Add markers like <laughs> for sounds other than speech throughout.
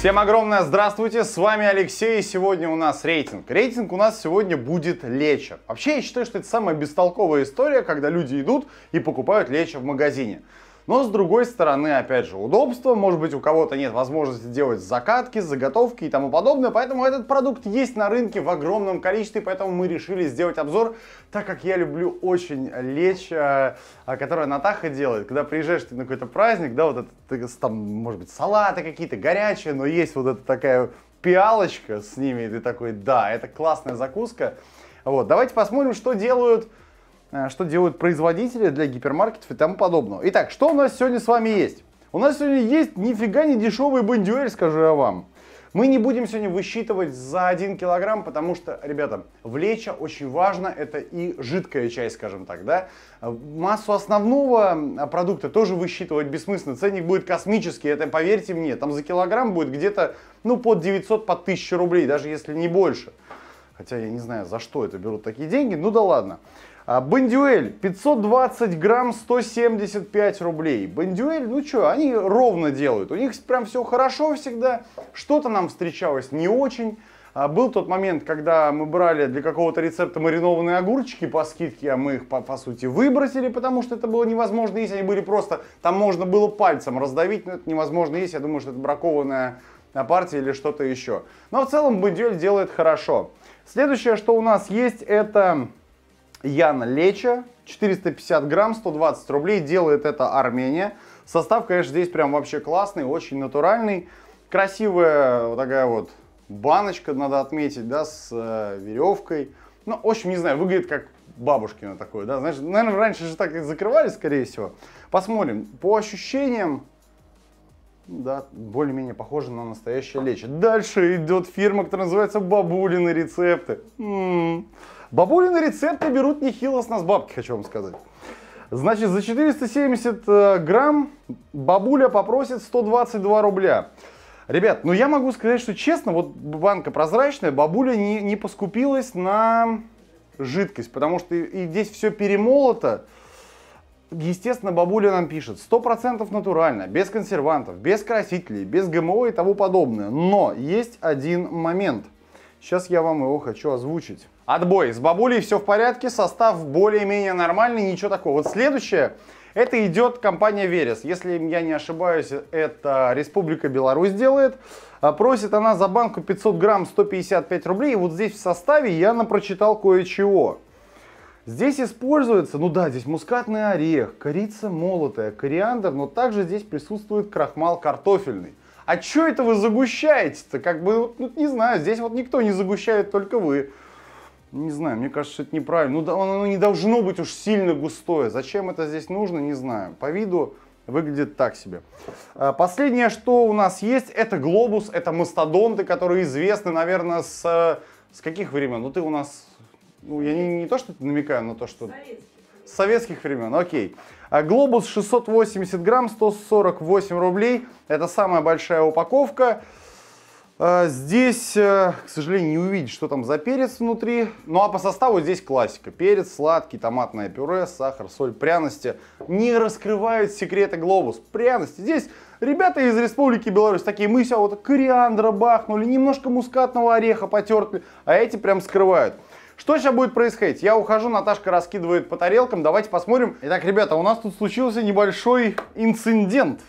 Всем огромное здравствуйте, с вами Алексей, и сегодня у нас рейтинг. Рейтинг у нас сегодня будет лечо. Вообще, я считаю, что это самая бестолковая история, когда люди идут и покупают лечо в магазине. Но с другой стороны, опять же, удобство, может быть у кого-то нет возможности делать закатки, заготовки и тому подобное, поэтому этот продукт есть на рынке в огромном количестве, поэтому мы решили сделать обзор, так как я люблю очень лечь, э, а, которая Натаха делает, когда приезжаешь ты на какой-то праздник, да, вот это, там, может быть, салаты какие-то горячие, но есть вот эта такая пиалочка с ними, и ты такой, да, это классная закуска. Вот, давайте посмотрим, что делают Э, что делают производители для гипермаркетов и тому подобного. Итак, что у нас сегодня с вами есть? У нас сегодня есть нифига не дешевый бандюэль, скажу я вам. Мы не будем сегодня высчитывать за 1 килограмм, потому что, ребята, влеча очень важно, это и жидкая часть, скажем так, да. Массу основного э, продукта тоже высчитывать бессмысленно, ценник будет космический, это поверьте мне, там за килограмм будет где-то, ну, под 900, под 1000 рублей, даже если не больше. Хотя я не знаю, за что это берут такие деньги, ну да ладно. А Бандюэль 520 грамм 175 рублей. Бандюэль, ну что, они ровно делают. У них прям все хорошо всегда. Что-то нам встречалось не очень. А был тот момент, когда мы брали для какого-то рецепта маринованные огурчики по скидке, а мы их, по, по сути, выбросили, потому что это было невозможно есть. Они были просто, там можно было пальцем раздавить, но это невозможно есть. Я думаю, что это бракованная а, партия или что-то еще. Но в целом Бандюэль делает хорошо. Следующее, что у нас есть, это Яна Леча, 450 грамм, 120 рублей, делает это Армения. Состав, конечно, здесь прям вообще классный, очень натуральный. Красивая вот такая вот баночка, надо отметить, да, с э, веревкой. Ну, в общем, не знаю, выглядит как бабушкина такое, да. знаешь, наверное, раньше же так и закрывали, скорее всего. Посмотрим. По ощущениям, да, более-менее похоже на настоящее лечо. Дальше идет фирма, которая называется «Бабулины рецепты». М -м -м. Бабулины рецепты берут нехило с нас бабки, хочу вам сказать. Значит, за 470 э, грамм бабуля попросит 122 рубля. Ребят, ну я могу сказать, что честно, вот банка прозрачная, бабуля не, не поскупилась на жидкость, потому что и, и здесь все перемолото. Естественно, бабуля нам пишет, 100% натурально, без консервантов, без красителей, без ГМО и тому подобное. Но есть один момент. Сейчас я вам его хочу озвучить. Отбой. С бабулей все в порядке, состав более-менее нормальный, ничего такого. Вот следующее, это идет компания Верес. Если я не ошибаюсь, это Республика Беларусь делает. А, просит она за банку 500 грамм 155 рублей. И вот здесь в составе я напрочитал кое-чего. Здесь используется, ну да, здесь мускатный орех, корица молотая, кориандр, но также здесь присутствует крахмал картофельный. А что это вы загущаете-то? Как бы, ну не знаю, здесь вот никто не загущает, только вы. Не знаю, мне кажется, это неправильно. Ну, оно не должно быть уж сильно густое. Зачем это здесь нужно, не знаю. По виду выглядит так себе. А, последнее, что у нас есть, это глобус, это мастодонты, которые известны, наверное, с, с каких времен? Ну, ты у нас, ну, я не, не то, что намекаю на то, что... Советских. С советских времен, окей. А, глобус 680 грамм, 148 рублей. Это самая большая упаковка. А, здесь, э, к сожалению, не увидеть, что там за перец внутри. Ну а по составу здесь классика. Перец, сладкий, томатное пюре, сахар, соль, пряности. Не раскрывают секреты глобус. Пряности. Здесь ребята из Республики Беларусь такие, мы себя вот кориандра бахнули, немножко мускатного ореха потерли, а эти прям скрывают. Что сейчас будет происходить? Я ухожу, Наташка раскидывает по тарелкам, давайте посмотрим. Итак, ребята, у нас тут случился небольшой инцидент.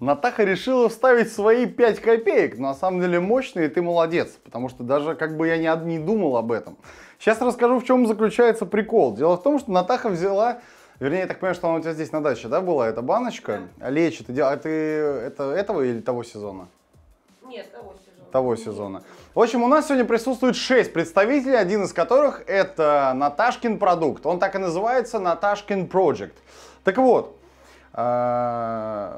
Натаха решила вставить свои 5 копеек. На самом деле мощные, ты молодец. Потому что даже как бы я ни, не думал об этом. Сейчас расскажу, в чем заключается прикол. Дело в том, что Натаха взяла... Вернее, я так понимаю, что она у тебя здесь на даче, да, была эта баночка? Да. Лечи, ты делал... А ты это, этого или того сезона? Нет, того сезона того сезона. В общем, у нас сегодня присутствует 6 представителей, один из которых это Наташкин продукт. Он так и называется Наташкин Project. Так вот, э,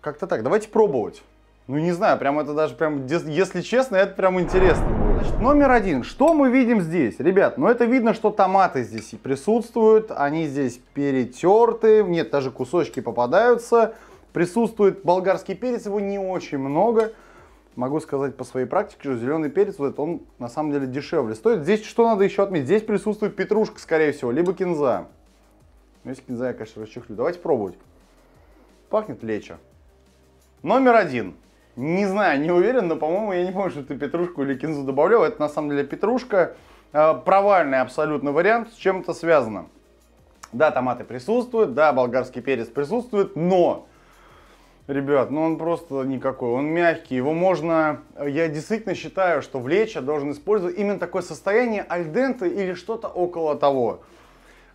как-то так. Давайте пробовать. Ну, не знаю, прям это даже прям, если честно, это прям интересно Значит, номер один. Что мы видим здесь? Ребят, ну это видно, что томаты здесь и присутствуют. Они здесь перетерты. Нет, даже кусочки попадаются. Присутствует болгарский перец, его не очень много. Могу сказать по своей практике, что зеленый перец, вот этот, он на самом деле дешевле стоит. Здесь что надо еще отметить? Здесь присутствует петрушка, скорее всего, либо кинза. Ну, если кинза, я, конечно, расчехлю. Давайте пробовать. Пахнет лечо. Номер один. Не знаю, не уверен, но, по-моему, я не помню, что ты петрушку или кинзу добавлял. Это, на самом деле, петрушка. Э, провальный абсолютно вариант. С чем это связано? Да, томаты присутствуют, да, болгарский перец присутствует, но... Ребят, ну он просто никакой, он мягкий, его можно, э, я действительно считаю, что в лечо должен использовать именно такое состояние альденты или что-то около того.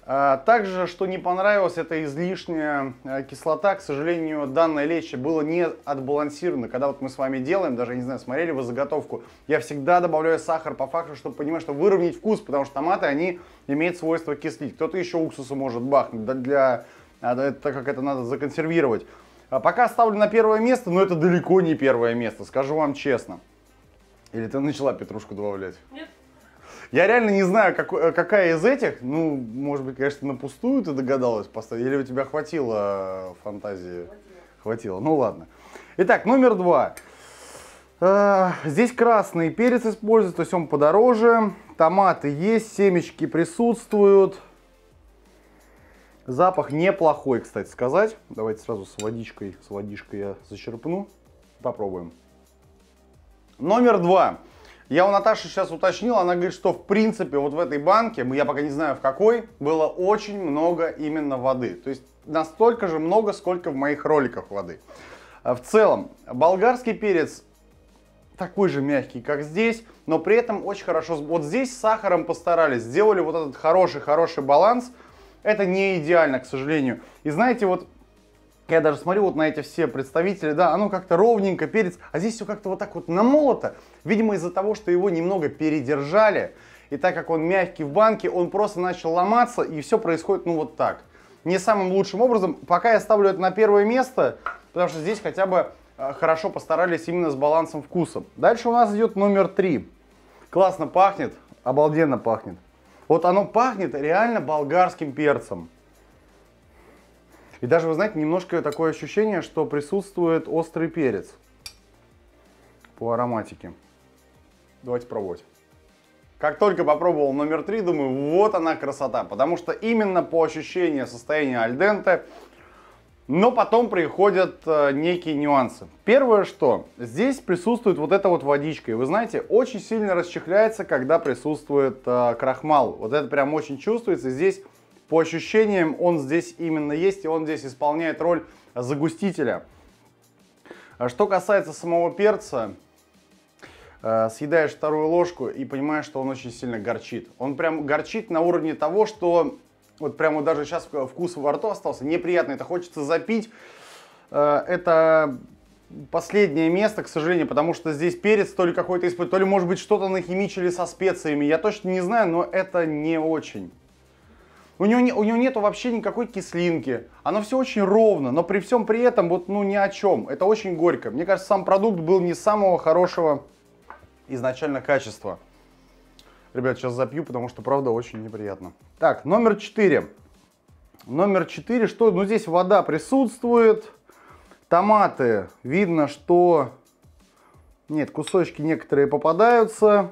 А, также, что не понравилось, это излишняя э, кислота. К сожалению, данное лечо было не отбалансировано. Когда вот мы с вами делаем, даже, не знаю, смотрели вы заготовку, я всегда добавляю сахар по факту, чтобы понимать, что выровнять вкус, потому что томаты, они имеют свойство кислить. Кто-то еще уксуса может бахнуть, для, а, так как это надо законсервировать. А пока ставлю на первое место, но это далеко не первое место, скажу вам честно. Или ты начала петрушку добавлять? Нет. Я реально не знаю, как, э, какая из этих, ну, может быть, конечно, на пустую ты догадалась поставить, или у тебя хватило э, фантазии? Хватило. хватило. Ну ладно. Итак, номер два. Э, здесь красный перец используется, то есть он подороже. Томаты есть, семечки присутствуют. Запах неплохой, кстати сказать. Давайте сразу с водичкой, с водичкой я зачерпну. Попробуем. Номер два. Я у Наташи сейчас уточнил, она говорит, что в принципе вот в этой банке, я пока не знаю в какой, было очень много именно воды. То есть настолько же много, сколько в моих роликах воды. А, в целом, болгарский перец такой же мягкий, как здесь, но при этом очень хорошо. Вот здесь с сахаром постарались, сделали вот этот хороший-хороший баланс. Это не идеально, к сожалению. И знаете, вот я даже смотрю вот на эти все представители, да, оно как-то ровненько, перец, а здесь все как-то вот так вот намолото. Видимо, из-за того, что его немного передержали, и так как он мягкий в банке, он просто начал ломаться, и все происходит ну вот так. Не самым лучшим образом. Пока я ставлю это на первое место, потому что здесь хотя бы э, хорошо постарались именно с балансом вкуса. Дальше у нас идет номер три. Классно пахнет, обалденно пахнет. Вот оно пахнет реально болгарским перцем. И даже, вы знаете, немножко такое ощущение, что присутствует острый перец по ароматике. Давайте пробовать. Как только попробовал номер три, думаю, вот она красота. Потому что именно по ощущению состояния альдента, но потом приходят э, некие нюансы. Первое, что здесь присутствует вот эта вот водичка. И вы знаете, очень сильно расчехляется, когда присутствует э, крахмал. Вот это прям очень чувствуется. Здесь по ощущениям он здесь именно есть, и он здесь исполняет роль загустителя. А что касается самого перца, э, съедаешь вторую ложку и понимаешь, что он очень сильно горчит. Он прям горчит на уровне того, что вот прямо даже сейчас вкус во рту остался, неприятный, это хочется запить. Э, это последнее место, к сожалению, потому что здесь перец то ли какой-то использует, то ли может быть что-то нахимичили со специями, я точно не знаю, но это не очень. У него, не, у него нету вообще никакой кислинки. Оно все очень ровно, но при всем при этом вот ну ни о чем. Это очень горько. Мне кажется, сам продукт был не самого хорошего изначально качества. Ребят, сейчас запью, потому что правда очень неприятно. Так, номер 4. Номер 4, что? Ну здесь вода присутствует. Томаты. Видно, что... Нет, кусочки некоторые попадаются.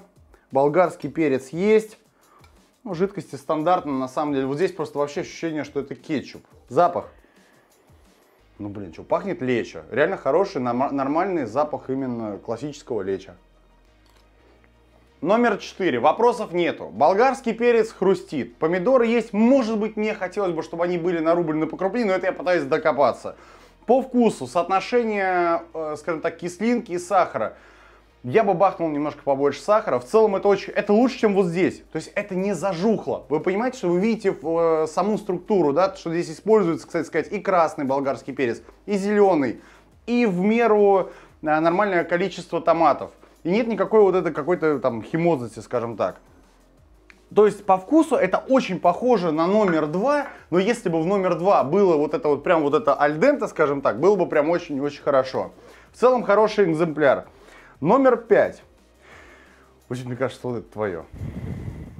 Болгарский перец есть. Ну, жидкости стандартно, на самом деле. Вот здесь просто вообще ощущение, что это кетчуп. Запах. Ну, блин, что, пахнет лечо. Реально хороший, нормальный запах именно классического леча. Номер 4. Вопросов нету. Болгарский перец хрустит. Помидоры есть. Может быть, мне хотелось бы, чтобы они были нарублены покрупнее, но это я пытаюсь докопаться. По вкусу, соотношение, э, скажем так, кислинки и сахара – я бы бахнул немножко побольше сахара. В целом это очень, это лучше, чем вот здесь. То есть это не зажухло. Вы понимаете, что вы видите э, саму структуру, да, что здесь используется, кстати сказать, и красный болгарский перец, и зеленый, и в меру э, нормальное количество томатов. И нет никакой вот этой какой-то там химозности, скажем так. То есть по вкусу это очень похоже на номер два, но если бы в номер два было вот это вот прям вот это альдента, скажем так, было бы прям очень-очень хорошо. В целом хороший экземпляр. Номер пять. Очень мне кажется, что это твое.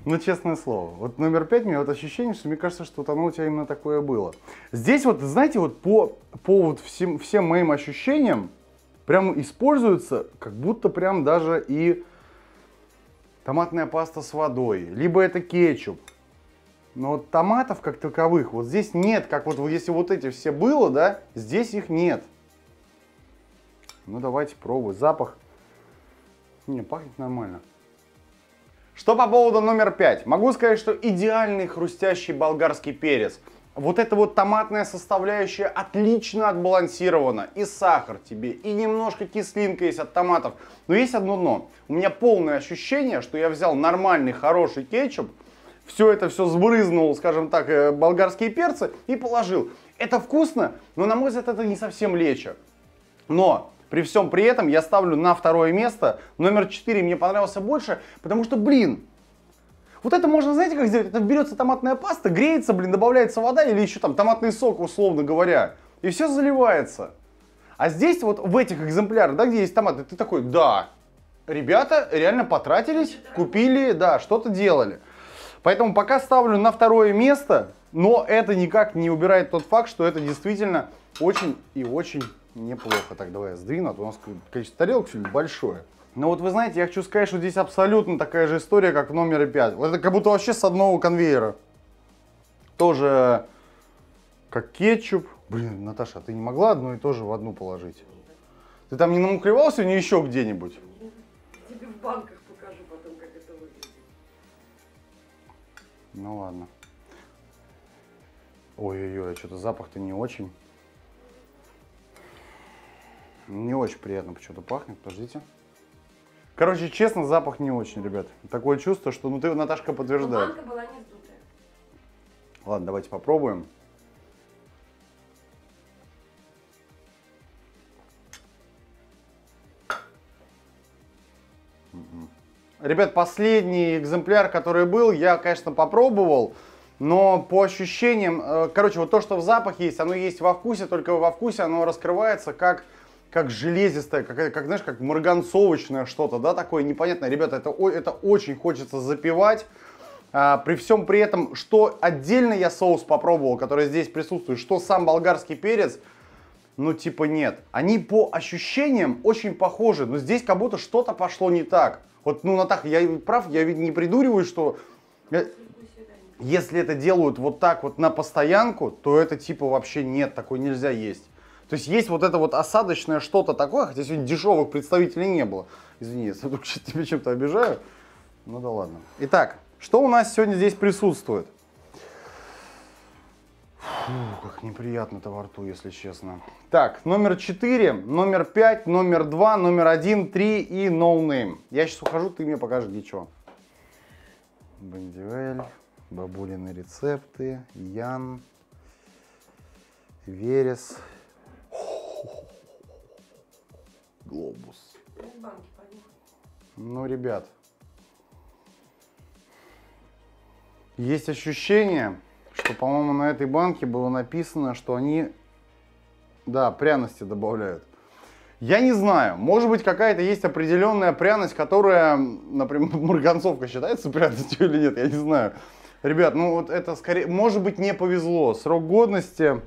Ну, честное слово. Вот номер пять, мне вот ощущение, что мне кажется, что вот оно у тебя именно такое было. Здесь вот, знаете, вот по, по вот всем, всем моим ощущениям, прям используется, как будто прям даже и томатная паста с водой, либо это кетчуп. Но вот томатов как таковых вот здесь нет, как вот если вот эти все было, да, здесь их нет. Ну, давайте пробуем Запах не, пахнет нормально. Что по поводу номер пять? Могу сказать, что идеальный хрустящий болгарский перец. Вот эта вот томатная составляющая отлично отбалансирована. И сахар тебе, и немножко кислинка есть от томатов. Но есть одно но. У меня полное ощущение, что я взял нормальный, хороший кетчуп, все это все сбрызнул, скажем так, э, болгарские перцы и положил. Это вкусно, но на мой взгляд это не совсем лечо. Но при всем при этом я ставлю на второе место. Номер 4 мне понравился больше, потому что, блин, вот это можно, знаете, как сделать? Это берется томатная паста, греется, блин, добавляется вода или еще там томатный сок, условно говоря. И все заливается. А здесь вот в этих экземплярах, да, где есть томаты, ты такой, да, ребята реально потратились, купили, да, что-то делали. Поэтому пока ставлю на второе место, но это никак не убирает тот факт, что это действительно очень и очень неплохо. Так, давай я сдвину, а то у нас количество тарелок сегодня большое. Но вот вы знаете, я хочу сказать, что здесь абсолютно такая же история, как в номере 5. Вот это как будто вообще с одного конвейера. Тоже как кетчуп. Блин, Наташа, а ты не могла одно и то же в одну положить? Ты там не намукривал сегодня еще где-нибудь? Тебе в банках покажу потом, как это выглядит. Ну ладно. Ой-ой-ой, а что-то запах-то не очень. Не очень приятно почему-то пахнет, подождите. Короче, честно, запах не очень, ребят. Такое чувство, что, ну ты, Наташка, подтверждает. банка была не сдутая. Ладно, давайте попробуем. Ребят, последний экземпляр, который был, я, конечно, попробовал, но по ощущениям, э, короче, вот то, что в запахе есть, оно есть во вкусе, только во вкусе оно раскрывается как как железистое, как, как знаешь, как марганцовочное что-то, да, такое непонятное. Ребята, это, это очень хочется запивать. А, при всем при этом, что отдельно я соус попробовал, который здесь присутствует, что сам болгарский перец, ну типа нет. Они по ощущениям очень похожи, но здесь как будто что-то пошло не так. Вот, ну, Натаха, я прав, я ведь не придуриваю, что... Если это делают вот так вот на постоянку, то это типа вообще нет, такой нельзя есть. То есть есть вот это вот осадочное что-то такое, хотя сегодня дешевых представителей не было. Извини, если я <laughs> тебя чем-то обижаю. Ну да ладно. Итак, что у нас сегодня здесь присутствует? Фу, как неприятно-то во рту, если честно. Так, номер 4, номер 5, номер 2, номер 1, 3 и No Name. Я сейчас ухожу, ты мне покажешь, где что. Бондюэль, бабулины рецепты, Ян, Верес, глобус. ну, ребят, есть ощущение, что, по-моему, на этой банке было написано, что они, да, пряности добавляют. Я не знаю, может быть какая-то есть определенная пряность, которая, например, <laughs> марганцовка считается пряностью или нет, я не знаю. Ребят, ну вот это скорее, может быть не повезло, срок годности,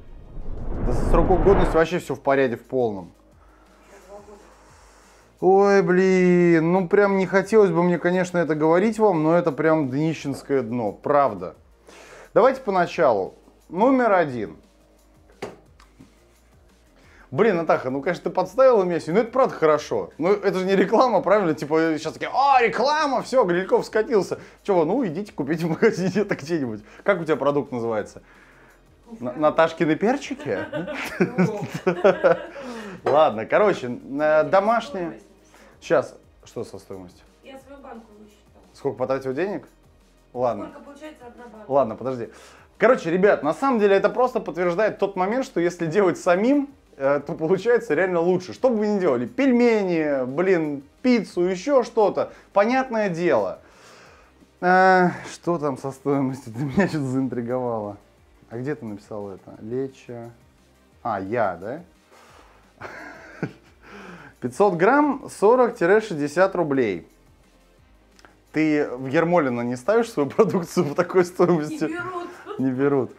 да, срок годности вообще все в порядке в полном. Ой, блин, ну прям не хотелось бы мне, конечно, это говорить вам, но это прям днищенское дно, правда. Давайте поначалу. Номер один. Блин, Натаха, ну, конечно, ты подставила меня сегодня, ну, это правда хорошо. Ну, это же не реклама, правильно? Типа, сейчас такие, о, «А, реклама, все, Грильков скатился. Чего, ну, идите купите в магазине это где-нибудь. Как у тебя продукт называется? Наташкины перчики? <laughs> Ну, <laughs> Ладно, короче, э, домашние... Сейчас что со стоимостью? Я свою банку высчитала. Сколько потратил денег? Ладно. Сколько получается одна банка? Ладно, подожди. Короче, ребят, на самом деле это просто подтверждает тот момент, что если делать самим, э, то получается реально лучше. Что бы вы ни делали, пельмени, блин, пиццу, еще что-то, понятное дело. А, что там со стоимостью? <laughs> Ты меня что-то заинтриговала. А где ты написал это? Леча. А, я, да? 500 грамм 40-60 рублей. Ты в Ермолино не ставишь свою <laughs> продукцию по такой стоимости? Не берут. Не берут.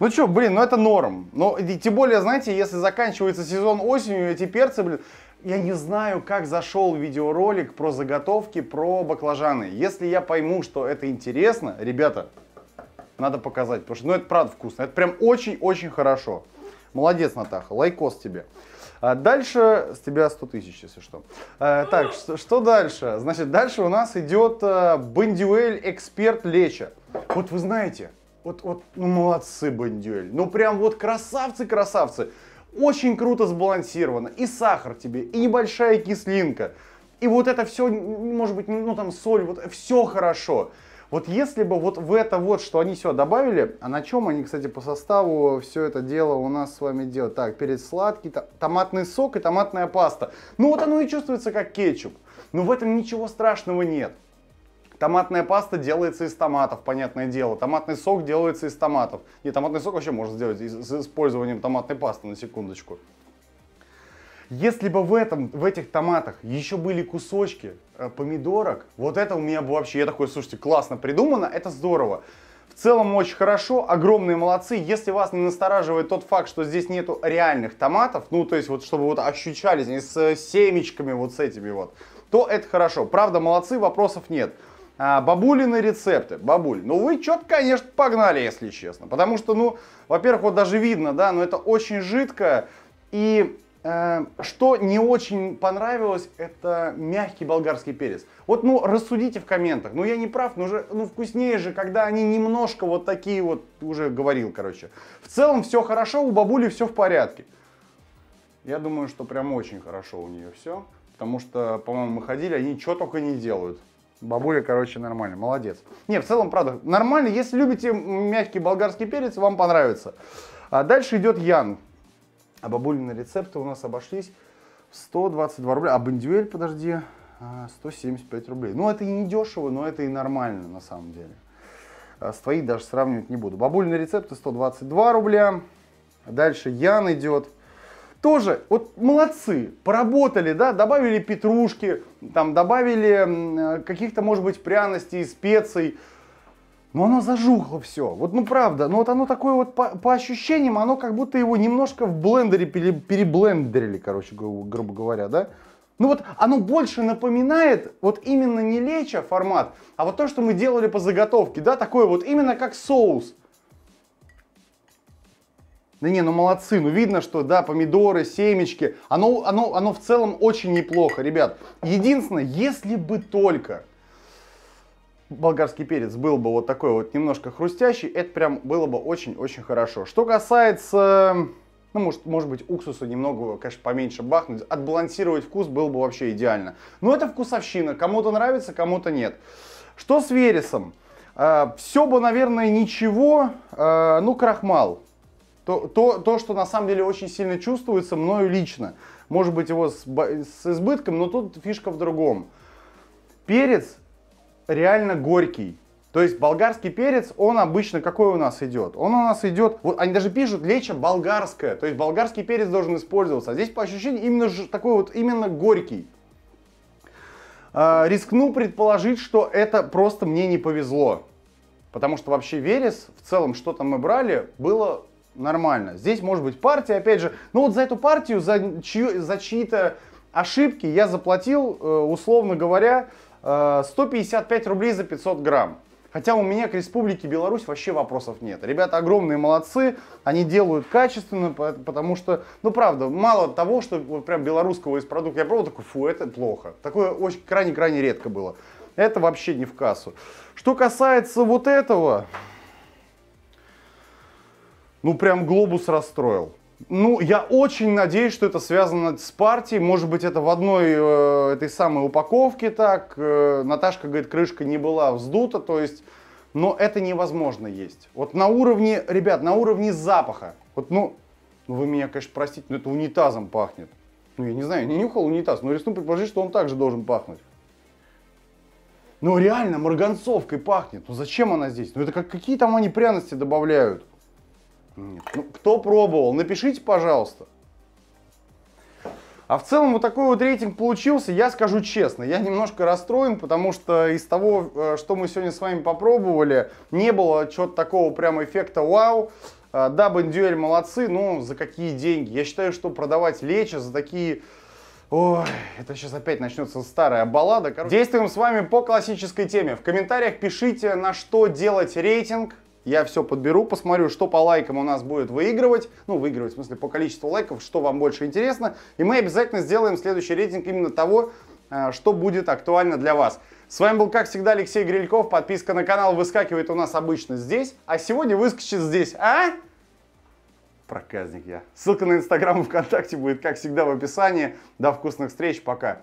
Ну что, блин, ну это норм. Но ну, тем более, знаете, если заканчивается сезон осенью, эти перцы, блин, я не знаю, как зашел видеоролик про заготовки, про баклажаны. Если я пойму, что это интересно, ребята, надо показать, потому что, ну, это правда вкусно. Это прям очень-очень хорошо. Молодец, Натаха, лайкос тебе. А дальше с тебя 100 тысяч, если что. А, так, ну. что, что дальше? Значит, дальше у нас идет а, Бандюэль Эксперт Леча. Вот вы знаете, вот, вот, ну молодцы Бандюэль. Ну прям вот красавцы-красавцы. Очень круто сбалансировано. И сахар тебе, и небольшая кислинка. И вот это все, может быть, ну там соль, вот все хорошо. Вот если бы вот в это вот, что они все добавили, а на чем они, кстати, по составу все это дело у нас с вами делают? Так, перец сладкий, томатный сок и томатная паста. Ну вот оно и чувствуется как кетчуп. Но в этом ничего страшного нет. Томатная паста делается из томатов, понятное дело. Томатный сок делается из томатов. И томатный сок вообще можно сделать с использованием томатной пасты, на секундочку. Если бы в, этом, в этих томатах еще были кусочки э, помидорок, вот это у меня бы вообще, я такой, слушайте, классно придумано, это здорово. В целом очень хорошо, огромные молодцы. Если вас не настораживает тот факт, что здесь нету реальных томатов, ну то есть вот чтобы вот ощущались они с семечками вот с этими вот, то это хорошо. Правда, молодцы, вопросов нет. А, бабулины рецепты. Бабуль, ну вы что-то, конечно, погнали, если честно. Потому что, ну, во-первых, вот даже видно, да, но это очень жидко И Эм, что не очень понравилось, это мягкий болгарский перец. Вот, ну, рассудите в комментах. Ну, я не прав, но уже, ну, вкуснее же, когда они немножко вот такие вот, уже говорил, короче. В целом все хорошо, у бабули все в порядке. Я думаю, что прям очень хорошо у нее все. Потому что, по-моему, мы ходили, они что только не делают. Бабуля, короче, нормально, молодец. Не, в целом, правда, нормально. Если любите мягкий болгарский перец, вам понравится. А дальше идет Ян. А бабулины рецепты у нас обошлись в 122 рубля. А бандюэль, подожди, 175 рублей. Ну, это и не дешево, но это и нормально на самом деле. А, С твоих даже сравнивать не буду. Бабулины рецепты 122 рубля. Дальше Ян идет. Тоже, вот молодцы, поработали, да, добавили петрушки, там добавили каких-то, может быть, пряностей, специй, но ну, оно зажухло все. Вот, ну правда, ну вот оно такое вот по, по ощущениям, оно как будто его немножко в блендере пере, переблендерили, короче, грубо говоря, да? Ну вот оно больше напоминает вот именно не леча формат, а вот то, что мы делали по заготовке, да, такое вот именно как соус. Да не, ну молодцы, ну видно, что, да, помидоры, семечки, оно, оно, оно в целом очень неплохо, ребят. Единственное, если бы только, болгарский перец был бы вот такой вот немножко хрустящий, это прям было бы очень-очень хорошо. Что касается... Ну, может, может быть, уксуса немного, конечно, поменьше бахнуть. Отбалансировать вкус было бы вообще идеально. Но это вкусовщина. Кому-то нравится, кому-то нет. Что с вересом? Э, а, все бы, наверное, ничего. Э, ну, крахмал. То, то, то, что на самом деле очень сильно чувствуется мною лично. Может быть, его с, с избытком, но тут фишка в другом. Перец реально горький. То есть болгарский перец, он обычно какой у нас идет? Он у нас идет, вот они даже пишут лечо болгарское, то есть болгарский перец должен использоваться. А здесь по ощущениям именно такой вот именно горький. Э, рискну предположить, что это просто мне не повезло. Потому что вообще верес, в целом, что там мы брали, было нормально. Здесь может быть партия, опять же, ну вот за эту партию, за, чью, за чьи-то ошибки я заплатил, э, условно говоря, 155 э, рублей за 500 грамм. Хотя у меня к Республике Беларусь вообще вопросов нет. Ребята огромные молодцы, они делают качественно, потому что, ну правда, мало того, что вот прям белорусского из продукта, я пробовал такой, фу, это плохо. Такое очень крайне-крайне редко было. Это вообще не в кассу. Что касается вот этого, ну прям глобус расстроил. Ну, я очень надеюсь, что это связано с партией. Может быть, это в одной э, этой самой упаковке так. Э, Наташка говорит, крышка не была вздута, то есть... Но это невозможно есть. Вот на уровне, ребят, на уровне запаха. Вот, ну, ну вы меня, конечно, простите, но это унитазом пахнет. Ну, я не знаю, не нюхал унитаз, но рисну предположить, что он также должен пахнуть. Ну, реально, марганцовкой пахнет. Ну, зачем она здесь? Ну, это как, какие там они пряности добавляют? Нет. Ну, кто пробовал, напишите, пожалуйста. А в целом вот такой вот рейтинг получился, я скажу честно, я немножко расстроен, потому что из того, э, что мы сегодня с вами попробовали, не было чего-то такого прям эффекта вау. Э, да, Бендюэль молодцы, но за какие деньги? Я считаю, что продавать лечи за такие... Ой, это сейчас опять начнется старая баллада. Короче, действуем с вами по классической теме. В комментариях пишите, на что делать рейтинг, я все подберу, посмотрю, что по лайкам у нас будет выигрывать. Ну, выигрывать, в смысле, по количеству лайков, что вам больше интересно. И мы обязательно сделаем следующий рейтинг именно того, э, что будет актуально для вас. С вами был, как всегда, Алексей Грильков. Подписка на канал выскакивает у нас обычно здесь, а сегодня выскочит здесь, а? Проказник я. Ссылка на Инстаграм и ВКонтакте будет, как всегда, в описании. До вкусных встреч, пока.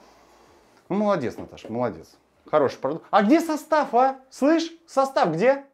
Ну, молодец, Наташа, молодец. Хороший продукт. А где состав, а? Слышь, состав где?